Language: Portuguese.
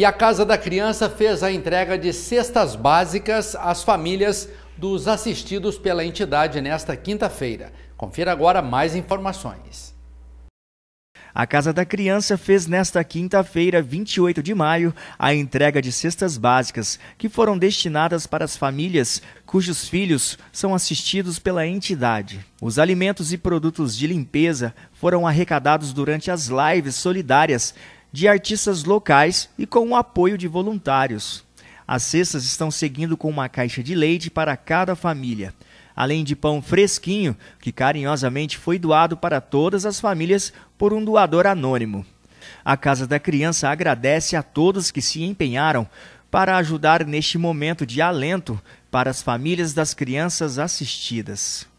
e a Casa da Criança fez a entrega de cestas básicas às famílias dos assistidos pela entidade nesta quinta-feira. Confira agora mais informações. A Casa da Criança fez nesta quinta-feira, 28 de maio, a entrega de cestas básicas que foram destinadas para as famílias cujos filhos são assistidos pela entidade. Os alimentos e produtos de limpeza foram arrecadados durante as lives solidárias de artistas locais e com o apoio de voluntários. As cestas estão seguindo com uma caixa de leite para cada família, além de pão fresquinho, que carinhosamente foi doado para todas as famílias por um doador anônimo. A Casa da Criança agradece a todos que se empenharam para ajudar neste momento de alento para as famílias das crianças assistidas.